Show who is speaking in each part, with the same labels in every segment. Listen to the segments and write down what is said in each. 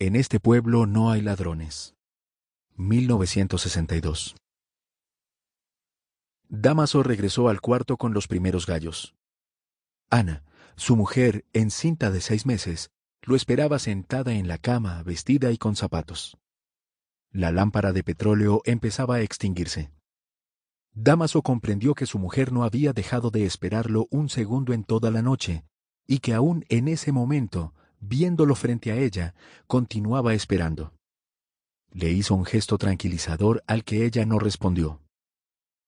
Speaker 1: En este pueblo no hay ladrones. 1962. Damaso regresó al cuarto con los primeros gallos. Ana, su mujer, encinta de seis meses, lo esperaba sentada en la cama, vestida y con zapatos. La lámpara de petróleo empezaba a extinguirse. Damaso comprendió que su mujer no había dejado de esperarlo un segundo en toda la noche, y que aún en ese momento viéndolo frente a ella, continuaba esperando. Le hizo un gesto tranquilizador al que ella no respondió.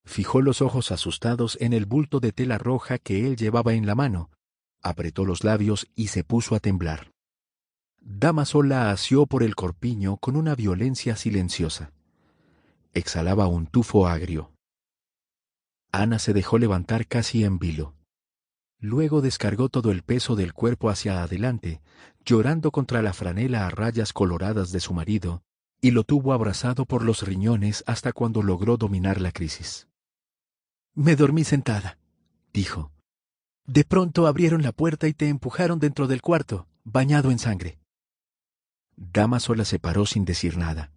Speaker 1: Fijó los ojos asustados en el bulto de tela roja que él llevaba en la mano, apretó los labios y se puso a temblar. Damaso Sola asió por el corpiño con una violencia silenciosa. Exhalaba un tufo agrio. Ana se dejó levantar casi en vilo. Luego descargó todo el peso del cuerpo hacia adelante, llorando contra la franela a rayas coloradas de su marido, y lo tuvo abrazado por los riñones hasta cuando logró dominar la crisis. Me dormí sentada, dijo. De pronto abrieron la puerta y te empujaron dentro del cuarto, bañado en sangre. Damaso se separó sin decir nada.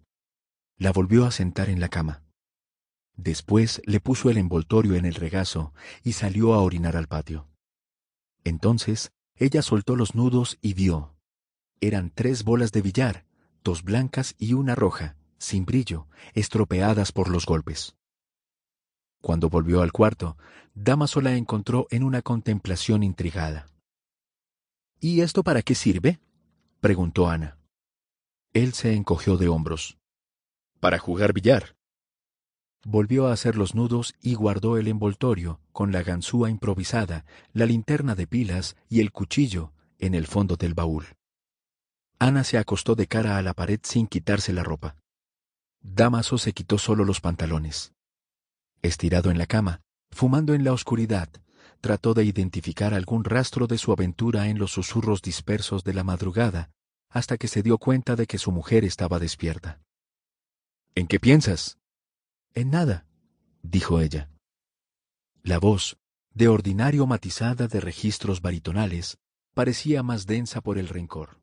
Speaker 1: La volvió a sentar en la cama. Después le puso el envoltorio en el regazo y salió a orinar al patio. Entonces, ella soltó los nudos y vio. Eran tres bolas de billar, dos blancas y una roja, sin brillo, estropeadas por los golpes. Cuando volvió al cuarto, Damaso la encontró en una contemplación intrigada. ¿Y esto para qué sirve? preguntó Ana. Él se encogió de hombros. Para jugar billar, Volvió a hacer los nudos y guardó el envoltorio, con la ganzúa improvisada, la linterna de pilas y el cuchillo, en el fondo del baúl. Ana se acostó de cara a la pared sin quitarse la ropa. Damaso se quitó solo los pantalones. Estirado en la cama, fumando en la oscuridad, trató de identificar algún rastro de su aventura en los susurros dispersos de la madrugada, hasta que se dio cuenta de que su mujer estaba despierta. ¿En qué piensas? En nada, dijo ella. La voz, de ordinario matizada de registros baritonales, parecía más densa por el rencor.